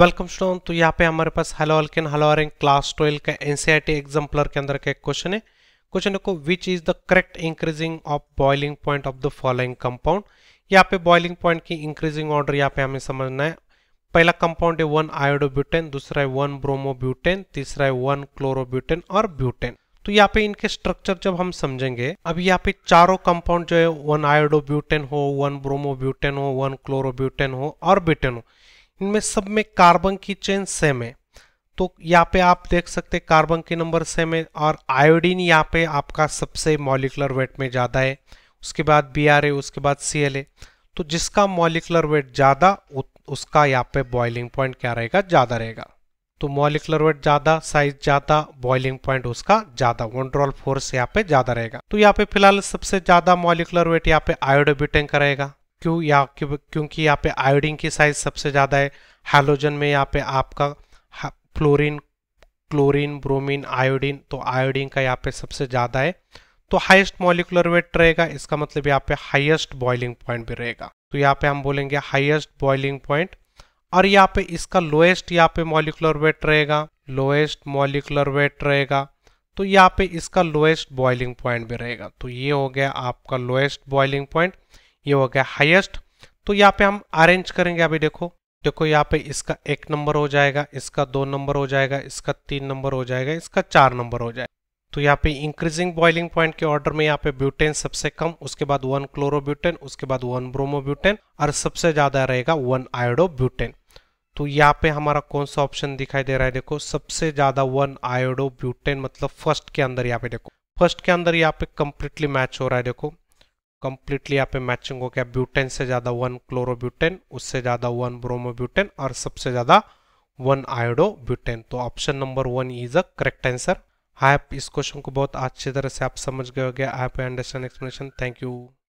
welcome student तो यहाँ पे हमारे पास haloalkane haloarene class twelve का एनसीईआरटी एग्जाम्पलर के अंदर का एक क्वेश्चन है क्वेश्चन देखो which is the correct increasing of boiling point of the following compound यहाँ पे बॉइलिंग पॉइंट की इंक्रीजिंग ऑर्डर यहाँ पे हमें समझना है पहला कंपाउंड है वन आयोडोब्यूटेन दूसरा है वन ब्रोमोब्यूटेन तीसरा है वन क्लोरोब्यूटेन और ब्यूटेन तो यहाँ पे इनके स्ट्रक्चर जब हम समझेंगे अब यहाँ पे चारों कंपाउंड जो है वन आयोडोब्यूटेन हो वन ब्रोमोब्यूटेन हो वन क्लोरोब्यूटेन हो और ब्यूटेन हो इनमें सब में कार्बन की चेन सेम है तो यहाँ पे आप देख सकते हैं कार्बन के नंबर सेम है और आयोडीन यहाँ पे आपका सबसे मॉलिकुलर वेट में ज़्यादा है उसके बाद बी आर है उसके बाद सी एल है तो जिसका मॉलिकुलर वेट ज़्यादा उसका यहाँ पे बॉइलिंग पॉइंट क्या रहेगा ज़्यादा रहेगा तो मॉलिकुलर वेट ज़्यादा साइज ज़्यादा बॉइलिंग पॉइंट उसका ज़्यादा वनड्रॉल फोर्स यहाँ पे ज़्यादा रहेगा तो यहाँ पे फिलहाल सबसे ज़्यादा मॉलिकुलर वेट यहाँ पे आयोडोब्यूटेन का रहेगा क्यों या क्योंकि यहाँ पे आयोडीन की साइज सबसे ज़्यादा है हाइड्रोजन में यहाँ पे आपका फ्लोरीन क्लोरीन ब्रोमीन आयोडीन तो आयोडीन का यहाँ पे सबसे ज़्यादा है तो हाईएस्ट मॉलिकुलर वेट रहेगा इसका मतलब यहाँ पे हाईएस्ट बॉइलिंग पॉइंट भी रहेगा तो यहाँ पे हम बोलेंगे हाईएस्ट बॉइलिंग पॉइंट और यहाँ पे इसका लोएस्ट यहाँ पे मॉलिकुलर वेट रहेगा लोएस्ट मॉलिकुलर वेट रहेगा तो यहाँ पे इसका लोएस्ट बॉइलिंग पॉइंट भी रहेगा तो ये हो गया आपका लोएस्ट बॉइलिंग पॉइंट ये हो गया हाईएस्ट तो यहाँ पे हम अरेंज करेंगे अभी देखो देखो यहाँ पे इसका एक नंबर हो जाएगा इसका दो नंबर हो जाएगा इसका तीन नंबर हो जाएगा इसका चार नंबर हो जाएगा तो यहाँ पे इंक्रीजिंग बॉइलिंग पॉइंट के ऑर्डर में यहाँ पे ब्यूटेन सबसे कम उसके बाद वन क्लोरोब्यूटेन उसके बाद वन ब्रोमोब्यूटेन और सबसे ज्यादा रहेगा वन आयोडोब्यूटेन तो यहाँ पे हमारा कौन सा ऑप्शन दिखाई दे रहा है देखो सबसे ज्यादा वन आयोडोब्यूटेन मतलब फर्स्ट के अंदर यहाँ पे देखो फर्स्ट के अंदर यहाँ पे कंप्लीटली मैच हो रहा है देखो कंप्लीटली यहाँ पे मैचिंग हो गया ब्यूटेन से ज़्यादा वन क्लोरोब्यूटेन उससे ज़्यादा वन ब्रोमोब्यूटेन और सबसे ज़्यादा वन आयोडोब्यूटेन तो option number one is a correct answer आप इस क्वेश्चन को बहुत अच्छी तरह से आप समझ गए होगे आप अंडरस्टैंड एक्सप्लेनेशन थैंक यू